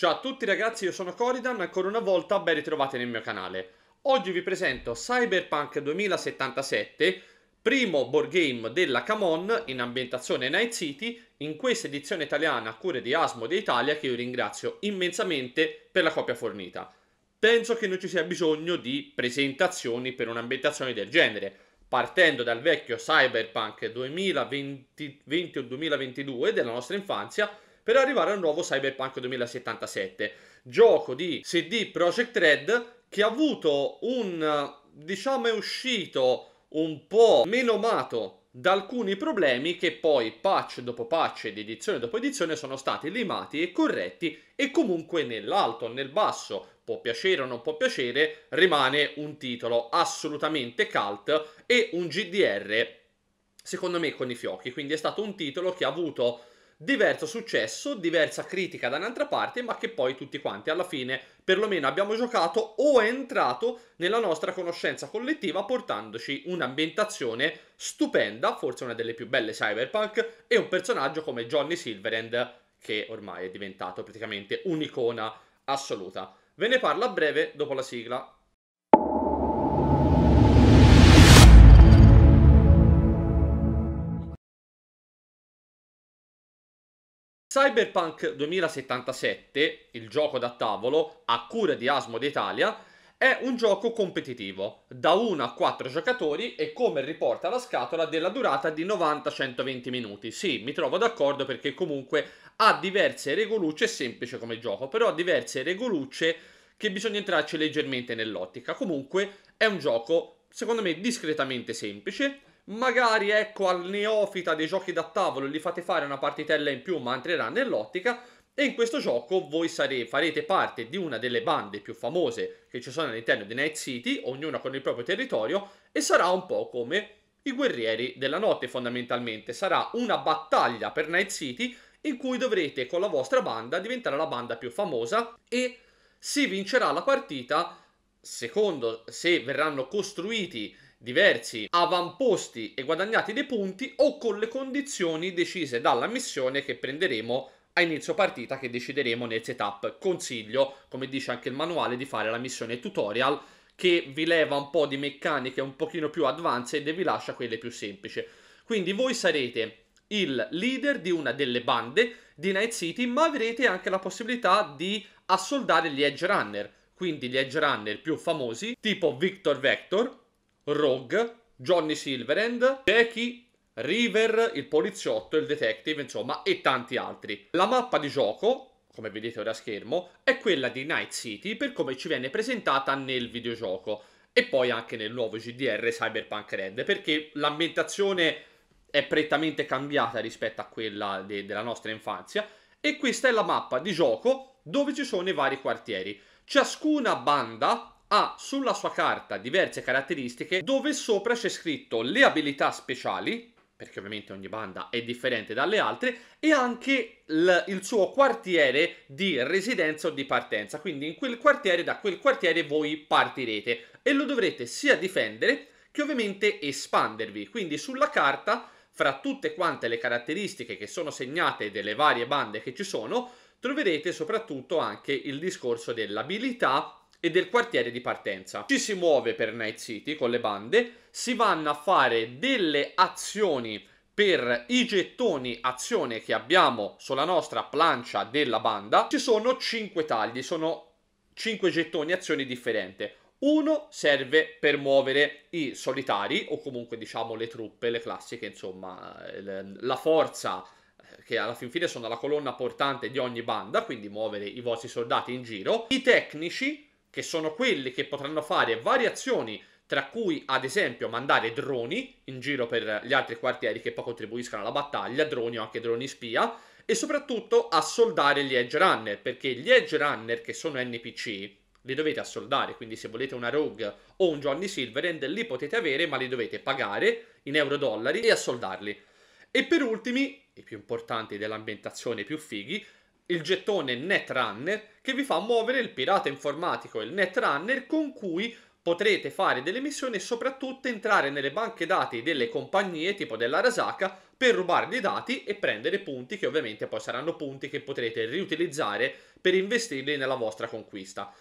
Ciao a tutti ragazzi, io sono Coridan, ancora una volta ben ritrovati nel mio canale. Oggi vi presento Cyberpunk 2077, primo board game della Camon in ambientazione Night City, in questa edizione italiana a cura di Asmode Italia che io ringrazio immensamente per la copia fornita. Penso che non ci sia bisogno di presentazioni per un'ambientazione del genere, partendo dal vecchio Cyberpunk 2020 o 2022 della nostra infanzia, per arrivare al nuovo Cyberpunk 2077, gioco di CD Projekt Red che ha avuto un, diciamo, è uscito un po' meno mato da alcuni problemi che poi patch dopo patch ed edizione dopo edizione sono stati limati e corretti e comunque nell'alto, nel basso, può piacere o non può piacere, rimane un titolo assolutamente cult e un GDR secondo me con i fiocchi, quindi è stato un titolo che ha avuto diverso successo, diversa critica da un'altra parte, ma che poi tutti quanti alla fine perlomeno abbiamo giocato o è entrato nella nostra conoscenza collettiva portandoci un'ambientazione stupenda, forse una delle più belle cyberpunk, e un personaggio come Johnny Silverhand che ormai è diventato praticamente un'icona assoluta. Ve ne parlo a breve dopo la sigla. Cyberpunk 2077, il gioco da tavolo a cura di Asmo d'Italia, è un gioco competitivo, da 1 a 4 giocatori e come riporta la scatola della durata di 90-120 minuti. Sì, mi trovo d'accordo perché comunque ha diverse regolucce, è semplice come gioco, però ha diverse regolucce che bisogna entrarci leggermente nell'ottica. Comunque è un gioco, secondo me, discretamente semplice, magari ecco al neofita dei giochi da tavolo gli fate fare una partitella in più ma entrerà nell'ottica e in questo gioco voi sare- farete parte di una delle bande più famose che ci sono all'interno di Night City, ognuna con il proprio territorio, e sarà un po' come i guerrieri della notte fondamentalmente, sarà una battaglia per Night City in cui dovrete con la vostra banda diventare la banda più famosa e si vincerà la partita secondo se verranno costruiti diversi avamposti e guadagnati dei punti o con le condizioni decise dalla missione che prenderemo a inizio partita che decideremo nel setup. Consiglio, come dice anche il manuale, di fare la missione tutorial che vi leva un po' di meccaniche un pochino più advanced e vi lascia quelle più semplici. Quindi voi sarete il leader di una delle bande di Night City, ma avrete anche la possibilità di assoldare gli Edge Runner, quindi gli Edge Runner più famosi, tipo Victor Vector, Rogue, Johnny Silverhand, Jackie, River, il poliziotto, il detective, insomma, e tanti altri. La mappa di gioco, come vedete ora a schermo, è quella di Night City per come ci viene presentata nel videogioco e poi anche nel nuovo GDR Cyberpunk Red, perché l'ambientazione è prettamente cambiata rispetto a quella de della nostra infanzia e questa è la mappa di gioco dove ci sono i vari quartieri. Ciascuna banda ha sulla sua carta diverse caratteristiche dove sopra c'è scritto le abilità speciali, perché ovviamente ogni banda è differente dalle altre, e anche il suo quartiere di residenza o di partenza. Quindi in quel quartiere, da quel quartiere voi partirete e lo dovrete sia difendere che ovviamente espandervi. Quindi sulla carta, fra tutte quante le caratteristiche che sono segnate delle varie bande che ci sono, troverete soprattutto anche il discorso dell'abilità e del quartiere di partenza. Ci si muove per Night City con le bande, si vanno a fare delle azioni per i gettoni azione che abbiamo sulla nostra plancia della banda. Ci sono 5 tagli, sono 5 gettoni azioni differenti. Uno serve per muovere i solitari o comunque diciamo le truppe, le classiche, insomma, eh, la forza eh, che alla fin fine sono la colonna portante di ogni banda, quindi muovere i vostri soldati in giro. I tecnici che sono quelli che potranno fare varie azioni, tra cui ad esempio mandare droni in giro per gli altri quartieri che poi contribuiscano alla battaglia, droni o anche droni spia, e soprattutto assoldare gli edge runner, perché gli edge runner che sono NPC li dovete assoldare, quindi se volete una Rogue o un Johnny Silverhand li potete avere, ma li dovete pagare in euro-dollari e assoldarli. E per ultimi, i più importanti dell'ambientazione, i più fighi, il gettone Netrunner che vi fa muovere il pirata informatico, il Netrunner con cui potrete fare delle missioni e soprattutto entrare nelle banche dati delle compagnie tipo della Rasaka per rubare dei dati e prendere punti che ovviamente poi saranno punti che potrete riutilizzare per investirli nella vostra conquista.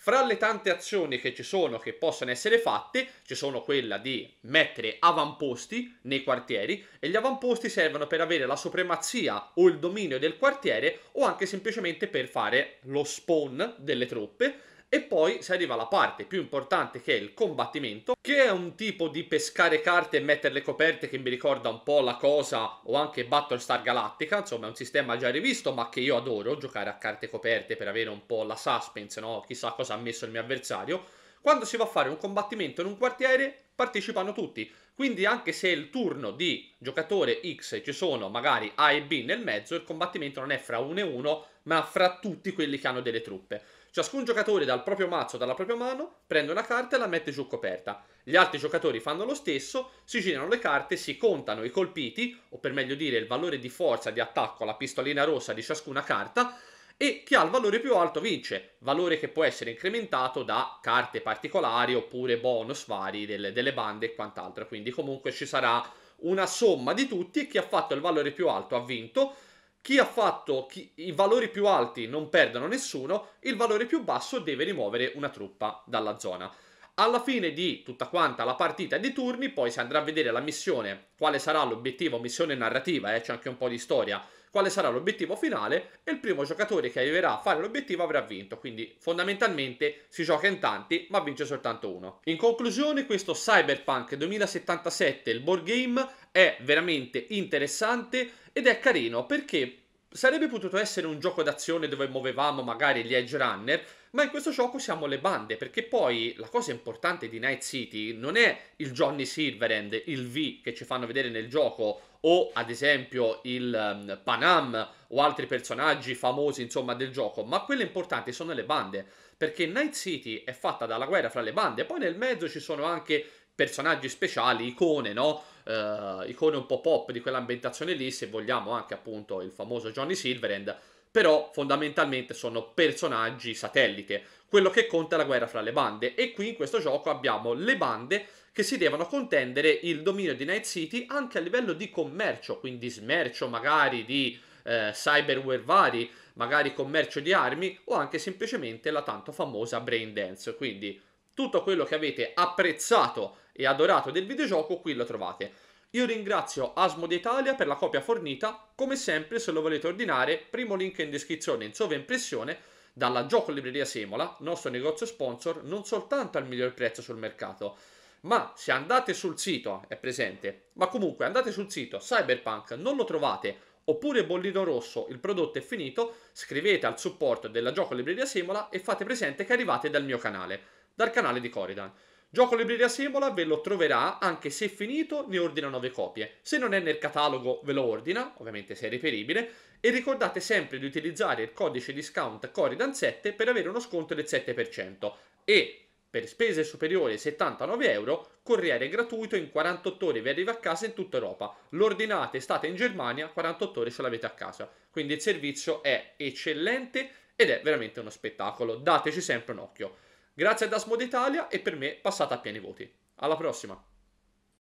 Fra le tante azioni che ci sono che possono essere fatte, ci sono quella di mettere avamposti nei quartieri e gli avamposti servono per avere la supremazia o il dominio del quartiere o anche semplicemente per fare lo spawn delle truppe e poi si arriva alla parte più importante che è il combattimento, che è un tipo di pescare carte e metterle coperte che mi ricorda un po' la cosa o anche Battlestar Galactica, insomma è un sistema già rivisto ma che io adoro, giocare a carte coperte per avere un po' la suspense, no? chissà cosa ha messo il mio avversario. Quando si va a fare un combattimento in un quartiere partecipano tutti, quindi anche se il turno di giocatore X ci sono magari A e B nel mezzo, il combattimento non è fra uno e uno, ma fra tutti quelli che hanno delle truppe. Ciascun giocatore dal proprio mazzo, dalla propria mano, prende una carta e la mette giù coperta. Gli altri giocatori fanno lo stesso, si girano le carte, si contano i colpiti, o per meglio dire il valore di forza di attacco alla pistolina rossa di ciascuna carta, e chi ha il valore più alto vince, valore che può essere incrementato da carte particolari oppure bonus vari delle, delle bande e quant'altro, quindi comunque ci sarà una somma di tutti e chi ha fatto il valore più alto ha vinto, chi ha fatto chi, i valori più alti non perdono nessuno, il valore più basso deve rimuovere una truppa dalla zona. Alla fine di tutta quanta la partita di turni, poi si andrà a vedere la missione, quale sarà l'obiettivo, missione narrativa, eh, c'è anche un po' di storia quale sarà l'obiettivo finale e il primo giocatore che arriverà a fare l'obiettivo avrà vinto, quindi fondamentalmente si gioca in tanti ma vince soltanto uno. In conclusione questo Cyberpunk 2077, il board game, è veramente interessante ed è carino perché Sarebbe potuto essere un gioco d'azione dove muovevamo magari gli edge runner, ma in questo gioco siamo le bande, perché poi la cosa importante di Night City non è il Johnny Silverhand, il V che ci fanno vedere nel gioco, o ad esempio il um, ehm, Panam o altri personaggi famosi insomma del gioco, ma quelle importanti sono le bande, perché Night City è fatta dalla guerra fra le bande, poi nel mezzo ci sono anche personaggi speciali, icone, no? Uh, icone un po' pop di quell'ambientazione lì, se vogliamo anche appunto il famoso Johnny Silverhand, però fondamentalmente sono personaggi satellite. Quello che conta è la guerra fra le bande e qui in questo gioco abbiamo le bande che si devono contendere il dominio di Night City anche a livello di commercio, quindi smercio magari di eh, cyberware vari, magari commercio di armi o anche semplicemente la tanto famosa brain dance, quindi tutto quello che avete apprezzato e adorato del videogioco qui lo trovate. Io ringrazio Asmode Italia per la copia fornita, come sempre se lo volete ordinare, primo link in descrizione in sovraimpressione dalla Gioco Libreria Semola, nostro negozio sponsor, non soltanto al miglior prezzo sul mercato, ma se andate sul sito, è presente, ma comunque andate sul sito Cyberpunk, non lo trovate, oppure bollino rosso, il prodotto è finito, scrivete al supporto della Gioco Libreria Semola e fate presente che arrivate dal mio canale dal canale di Coridan. Gioco Libreria Simula ve lo troverà anche se finito ne ordina 9 copie. Se non è nel catalogo ve lo ordina, ovviamente se è reperibile, e ricordate sempre di utilizzare il codice discount Coridan7 per avere uno sconto del 7% e per spese superiori ai 79 euro, corriere gratuito in 48 ore vi arriva a casa in tutta Europa. L'ordinate, state in Germania, 48 ore ce l'avete a casa. Quindi il servizio è eccellente ed è veramente uno spettacolo. Dateci sempre un occhio. Grazie a Dasmod Italia e per me passata a pieni voti. Alla prossima!